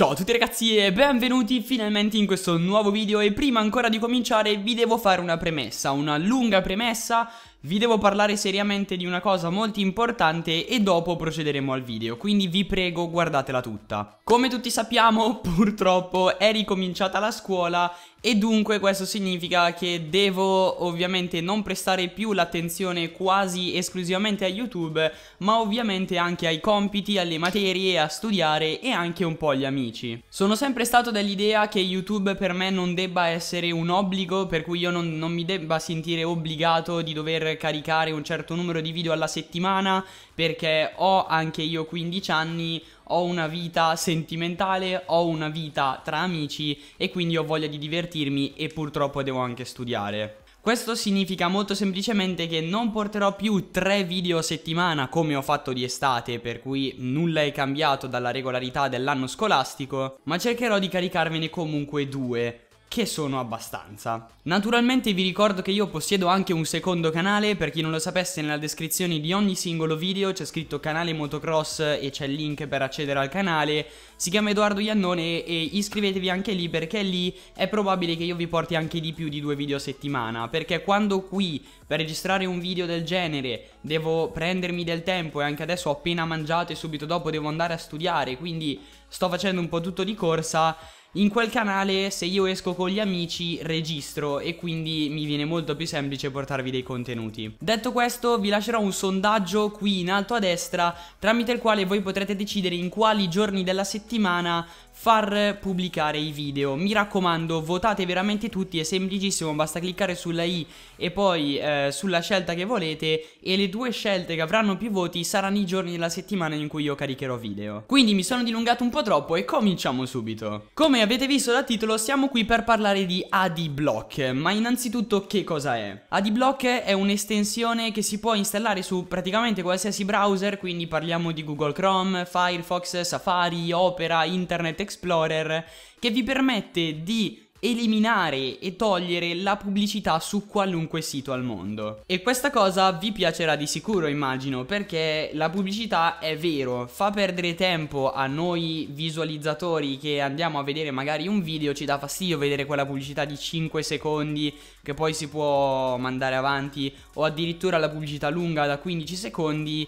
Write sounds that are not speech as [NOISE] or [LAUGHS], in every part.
Ciao a tutti ragazzi e benvenuti finalmente in questo nuovo video e prima ancora di cominciare vi devo fare una premessa, una lunga premessa vi devo parlare seriamente di una cosa molto importante e dopo procederemo al video, quindi vi prego guardatela tutta. Come tutti sappiamo, [LAUGHS] purtroppo è ricominciata la scuola e dunque questo significa che devo ovviamente non prestare più l'attenzione quasi esclusivamente a YouTube, ma ovviamente anche ai compiti, alle materie, a studiare e anche un po' agli amici. Sono sempre stato dell'idea che YouTube per me non debba essere un obbligo, per cui io non, non mi debba sentire obbligato di dover caricare un certo numero di video alla settimana perché ho anche io 15 anni, ho una vita sentimentale, ho una vita tra amici e quindi ho voglia di divertirmi e purtroppo devo anche studiare. Questo significa molto semplicemente che non porterò più 3 video a settimana come ho fatto di estate, per cui nulla è cambiato dalla regolarità dell'anno scolastico, ma cercherò di caricarvene comunque 2 che sono abbastanza. Naturalmente vi ricordo che io possiedo anche un secondo canale, per chi non lo sapesse nella descrizione di ogni singolo video c'è scritto canale motocross e c'è il link per accedere al canale, si chiama Edoardo Iannone e iscrivetevi anche lì perché lì è probabile che io vi porti anche di più di due video a settimana, perché quando qui per registrare un video del genere devo prendermi del tempo e anche adesso ho appena mangiato e subito dopo devo andare a studiare, quindi sto facendo un po' tutto di corsa, in quel canale se io esco con gli amici registro e quindi mi viene molto più semplice portarvi dei contenuti. Detto questo vi lascerò un sondaggio qui in alto a destra tramite il quale voi potrete decidere in quali giorni della settimana far pubblicare i video. Mi raccomando, votate veramente tutti, è semplicissimo, basta cliccare sulla i e poi eh, sulla scelta che volete e le due scelte che avranno più voti saranno i giorni della settimana in cui io caricherò video. Quindi mi sono dilungato un po' troppo e cominciamo subito. Come avete visto dal titolo, siamo qui per parlare di AdBlock, ma innanzitutto che cosa è? AdBlock è un'estensione che si può installare su praticamente qualsiasi browser, quindi parliamo di Google Chrome, Firefox, Safari, Opera, Internet, Explorer che vi permette di eliminare e togliere la pubblicità su qualunque sito al mondo. E questa cosa vi piacerà di sicuro, immagino, perché la pubblicità è vero, fa perdere tempo a noi visualizzatori che andiamo a vedere magari un video, ci dà fastidio vedere quella pubblicità di 5 secondi che poi si può mandare avanti o addirittura la pubblicità lunga da 15 secondi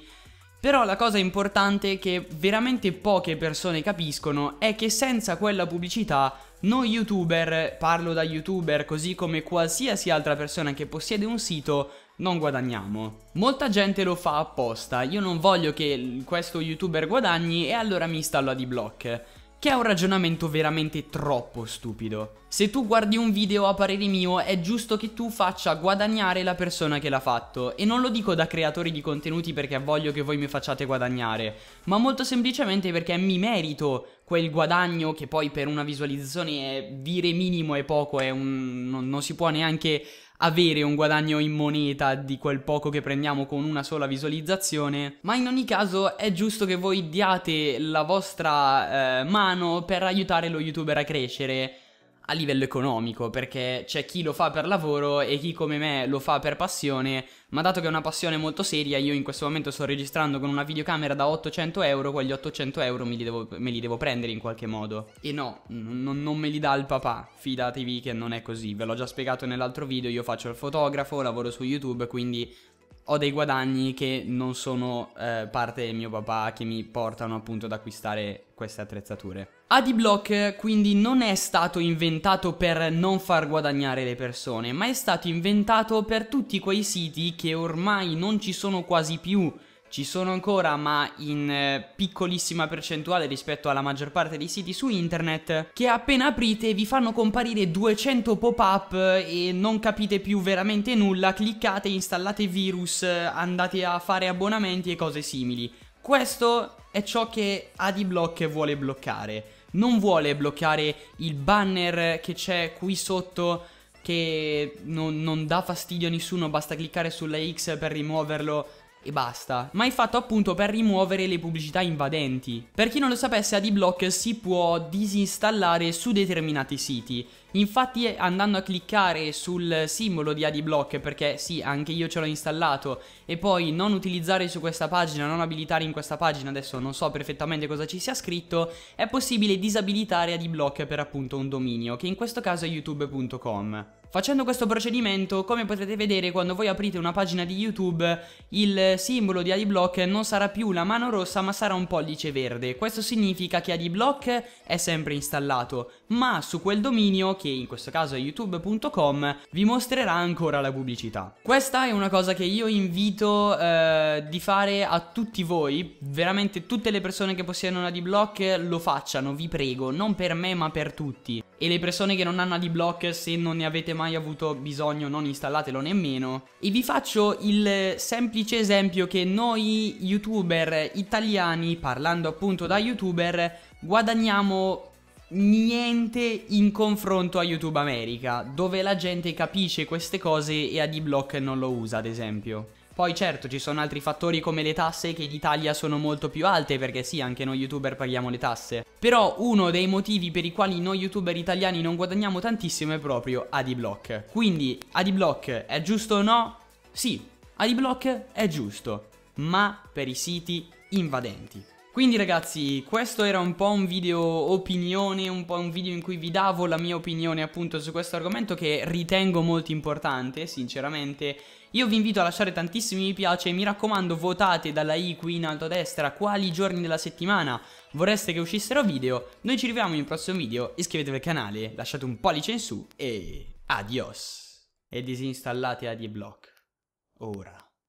però la cosa importante che veramente poche persone capiscono è che senza quella pubblicità noi youtuber, parlo da youtuber così come qualsiasi altra persona che possiede un sito, non guadagniamo. Molta gente lo fa apposta, io non voglio che questo youtuber guadagni e allora mi installo ad iBlock che è un ragionamento veramente troppo stupido. Se tu guardi un video a parere mio è giusto che tu faccia guadagnare la persona che l'ha fatto e non lo dico da creatori di contenuti perché voglio che voi mi facciate guadagnare, ma molto semplicemente perché mi merito quel guadagno che poi per una visualizzazione è dire minimo e poco, è un... non, non si può neanche avere un guadagno in moneta di quel poco che prendiamo con una sola visualizzazione, ma in ogni caso è giusto che voi diate la vostra eh, mano per aiutare lo youtuber a crescere a livello economico, perché c'è chi lo fa per lavoro e chi come me lo fa per passione, ma dato che è una passione molto seria, io in questo momento sto registrando con una videocamera da 800 euro, quegli 800 euro me li devo, me li devo prendere in qualche modo. E no, non, non me li dà il papà, fidatevi che non è così, ve l'ho già spiegato nell'altro video, io faccio il fotografo, lavoro su YouTube, quindi ho dei guadagni che non sono eh, parte del mio papà che mi portano appunto ad acquistare queste attrezzature. Adblock quindi non è stato inventato per non far guadagnare le persone, ma è stato inventato per tutti quei siti che ormai non ci sono quasi più ci sono ancora ma in eh, piccolissima percentuale rispetto alla maggior parte dei siti su internet che appena aprite vi fanno comparire 200 pop-up eh, e non capite più veramente nulla, cliccate, installate virus, eh, andate a fare abbonamenti e cose simili. Questo è ciò che Adblock vuole bloccare. Non vuole bloccare il banner che c'è qui sotto che non, non dà fastidio a nessuno, basta cliccare sulla X per rimuoverlo e basta, ma è fatto appunto per rimuovere le pubblicità invadenti. Per chi non lo sapesse, AdBlock si può disinstallare su determinati siti. Infatti andando a cliccare sul simbolo di AdBlock, perché sì, anche io ce l'ho installato, e poi non utilizzare su questa pagina, non abilitare in questa pagina, adesso non so perfettamente cosa ci sia scritto, è possibile disabilitare AdBlock per appunto un dominio, che in questo caso è youtube.com. Facendo questo procedimento, come potrete vedere, quando voi aprite una pagina di YouTube, il simbolo di adblock non sarà più la mano rossa, ma sarà un pollice verde. Questo significa che adblock è sempre installato, ma su quel dominio, che in questo caso è youtube.com, vi mostrerà ancora la pubblicità. Questa è una cosa che io invito eh, di fare a tutti voi, veramente tutte le persone che possiedono adblock lo facciano, vi prego, non per me ma per tutti e le persone che non hanno adblock se non ne avete mai avuto bisogno non installatelo nemmeno e vi faccio il semplice esempio che noi youtuber italiani parlando appunto da youtuber guadagniamo niente in confronto a YouTube America, dove la gente capisce queste cose e AdBlock non lo usa, ad esempio. Poi certo ci sono altri fattori come le tasse che in Italia sono molto più alte perché sì, anche noi youtuber paghiamo le tasse. Però uno dei motivi per i quali noi youtuber italiani non guadagniamo tantissimo è proprio Adblock. Quindi Adblock è giusto o no? Sì, Adblock è giusto, ma per i siti invadenti. Quindi ragazzi, questo era un po' un video opinione, un po' un video in cui vi davo la mia opinione appunto su questo argomento che ritengo molto importante, sinceramente, io vi invito a lasciare tantissimi mi piace e mi raccomando votate dalla i qui in alto a destra quali giorni della settimana vorreste che uscissero video. Noi ci riviamo in un prossimo video, iscrivetevi al canale, lasciate un pollice in su e adios. E disinstallate Adblock. Ora.